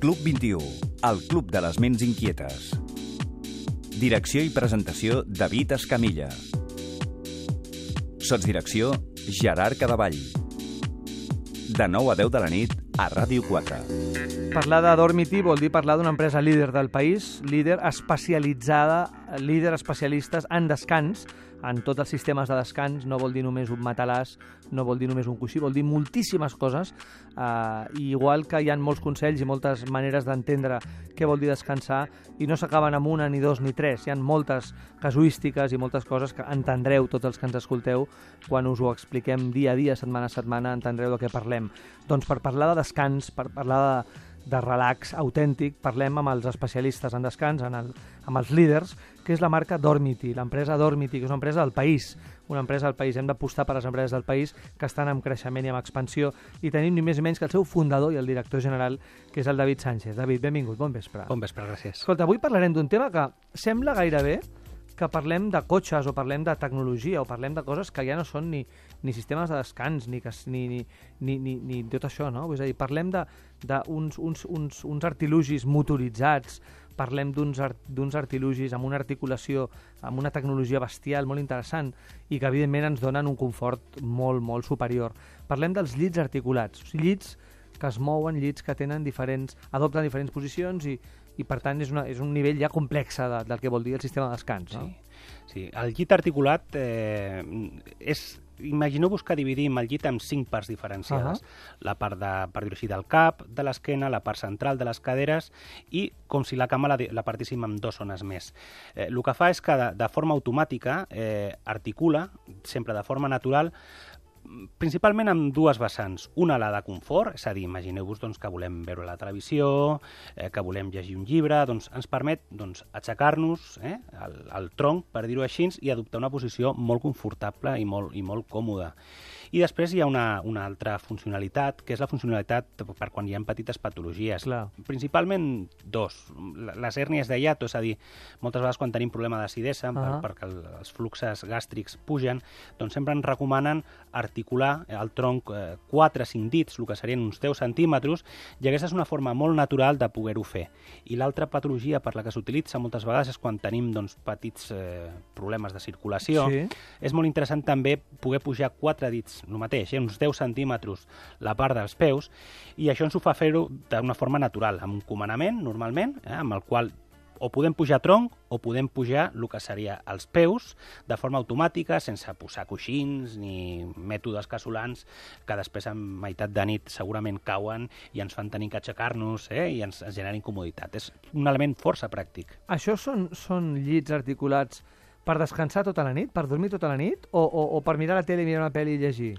Club 21, el club de les ments inquietes. Direcció i presentació, David Escamilla. Sots direcció, Gerard Cadavall. De 9 a 10 de la nit, a Ràdio 4. Parlar de Dormity vol dir parlar d'una empresa líder del país, líder especialitzada, líder especialistes en descans, en tots els sistemes de descans, no vol dir només un matalàs, no vol dir només un coixí, vol dir moltíssimes coses, eh, igual que hi ha molts consells i moltes maneres d'entendre què vol dir descansar, i no s'acaben amb una, ni dos, ni tres, hi ha moltes casuístiques i moltes coses que entendreu tots els que ens escolteu quan us ho expliquem dia a dia, setmana a setmana, entendreu de què parlem. Doncs per parlar de descans, per parlar de de relax autèntic, parlem amb els especialistes en descans, en el, amb els líders, que és la marca Dormity, l'empresa Dormity, que és una empresa del país, una empresa del país. Hem d'apostar per les empreses del país que estan en creixement i en expansió i tenim ni més ni menys que el seu fundador i el director general, que és el David Sánchez. David, benvingut, bon vespre. Bon vespre, gràcies. Escolta, avui parlarem d'un tema que sembla gairebé que parlem de cotxes o parlem de tecnologia o parlem de coses que ja no són ni, ni sistemes de descans ni, que, ni, ni, ni, ni, ni tot això, no? És a dir, parlem d'uns uns, uns, uns artilugis motoritzats, parlem d'uns art, artilugis amb una articulació, amb una tecnologia bestial molt interessant i que evidentment ens donen un confort molt, molt superior. Parlem dels llits articulats, o sigui, llits que es mouen, llits que tenen diferents, adopten diferents posicions i i per tant és, una, és un nivell ja complex de, del que vol dir el sistema de descans. Sí. No? sí. El llit articulat eh, és, imagineu-vos que dividim el llit en cinc parts diferenciades. Uh -huh. La part de, per dir del cap, de l'esquena, la part central de les caderes i com si la cama la, la partíssim en dues zones més. Eh, el que fa és que de, de forma automàtica eh, articula, sempre de forma natural, principalment amb dues vessants. Una, la de confort, és a dir, imagineu-vos doncs, que volem veure la televisió, eh, que volem llegir un llibre, doncs ens permet doncs, aixecar-nos eh, al, al tronc, per dir-ho així, i adoptar una posició molt confortable i molt, i molt còmoda. I després hi ha una, una altra funcionalitat, que és la funcionalitat per quan hi ha petites patologies. Clar. Principalment dos. Les hèrnies de hiato, és a dir, moltes vegades quan tenim problema d'acidesa, uh -huh. per, perquè per els fluxes gàstrics pugen, doncs sempre ens recomanen articular el tronc eh, o 5 dits, el que serien uns 10 centímetres, i aquesta és una forma molt natural de poder-ho fer. I l'altra patologia per la que s'utilitza moltes vegades és quan tenim doncs, petits eh, problemes de circulació. Sí. És molt interessant també poder pujar quatre dits el mateix, eh, uns 10 centímetres la part dels peus, i això ens ho fa fer-ho d'una forma natural, amb un comanament, normalment, eh, amb el qual o podem pujar tronc o podem pujar el que seria els peus de forma automàtica, sense posar coixins ni mètodes casolans que després a meitat de nit segurament cauen i ens fan tenir que aixecar-nos eh? i ens, ens incomoditat. És un element força pràctic. Això són, són llits articulats per descansar tota la nit, per dormir tota la nit, o, o, o per mirar la tele, mirar una pel·li i llegir?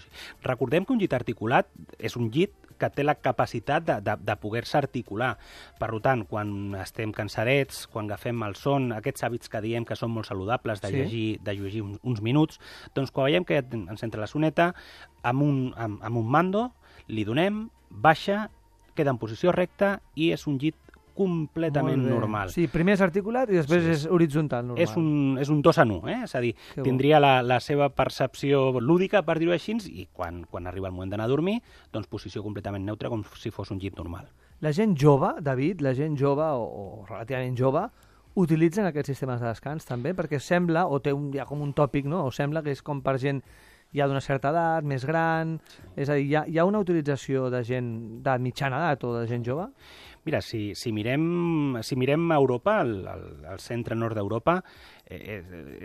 Recordem que un llit articulat és un llit que té la capacitat de, de, de poder-se articular. Per tant, quan estem cansadets, quan agafem el son, aquests hàbits que diem que són molt saludables de sí. llegir, de llegir uns, uns minuts, doncs quan veiem que ens entra la soneta, amb un, amb, amb un mando li donem, baixa, queda en posició recta i és un llit completament normal. Sí, primer és articulat i després sí. és horitzontal, normal. És un, és un dos en un, eh? és a dir, que tindria la, la seva percepció lúdica, per dir-ho així, i quan, quan arriba el moment d'anar a dormir, doncs posició completament neutra, com si fos un llit normal. La gent jove, David, la gent jove o, o relativament jove, utilitzen aquests sistemes de descans també? Perquè sembla, o té un, ja com un tòpic, no? o sembla que és com per gent ja d'una certa edat, més gran... Sí. És a dir, hi ha, hi ha una utilització de gent de mitjana edat o de gent jove? Mira, si, si, mirem, si mirem Europa, el, el, el centre-nord d'Europa, eh, eh,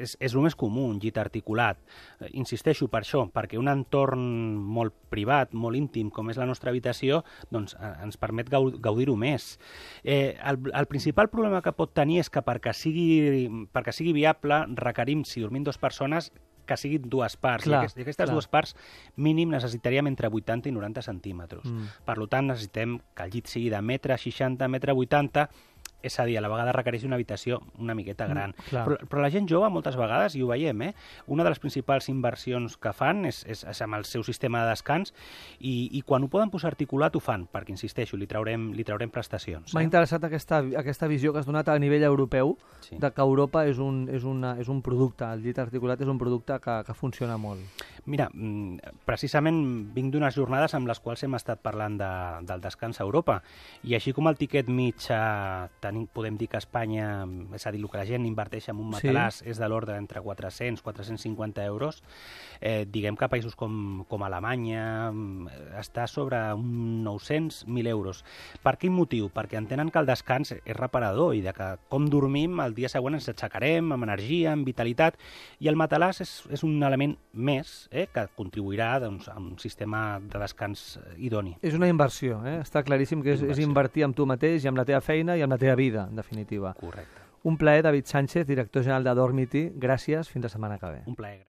és, és el més comú, un llit articulat. Eh, insisteixo per això, perquè un entorn molt privat, molt íntim, com és la nostra habitació, doncs, eh, ens permet gaudir-ho més. Eh, el, el principal problema que pot tenir és que perquè sigui, perquè sigui viable requerim, si dormim dues persones, que siguin dues parts. Clar, I aquestes, aquestes clar. dues parts mínim necessitaríem entre 80 i 90 centímetres. Mm. Per tant, necessitem que el llit sigui de metre 60, metre 80, és a dir, a la vegada requereix una habitació una miqueta gran. Mm, però, però la gent jove, moltes vegades, i ho veiem, eh? una de les principals inversions que fan és, és, és amb el seu sistema de descans i, i quan ho poden posar articulat ho fan, perquè, insisteixo, li traurem, li traurem prestacions. M'ha eh? interessat aquesta, aquesta visió que has donat a nivell europeu, sí. de que Europa és un, és, una, és un producte, el llit articulat és un producte que, que funciona molt. Mira, mm, precisament vinc d'unes jornades amb les quals hem estat parlant de, del descans a Europa, i així com el tiquet mig a, tenim, podem dir que Espanya, mm, és a dir, el que la gent inverteix en un matalàs sí. és de l'ordre entre 400 450 euros, eh, diguem que països com, com Alemanya mm, està sobre 900.000 euros. Per quin motiu? Perquè entenen que el descans és reparador i de que com dormim el dia següent ens aixecarem amb energia, amb vitalitat, i el matalàs és, és un element més eh, que contribuirà doncs, a un sistema de descans idoni. És una inversió, eh? està claríssim que és, és invertir amb tu mateix i amb la teva feina i amb la teva vida vida, en definitiva. Correcte. Un plaer, David Sánchez, director general de Dormity. Gràcies, fins la setmana que ve. Un plaer.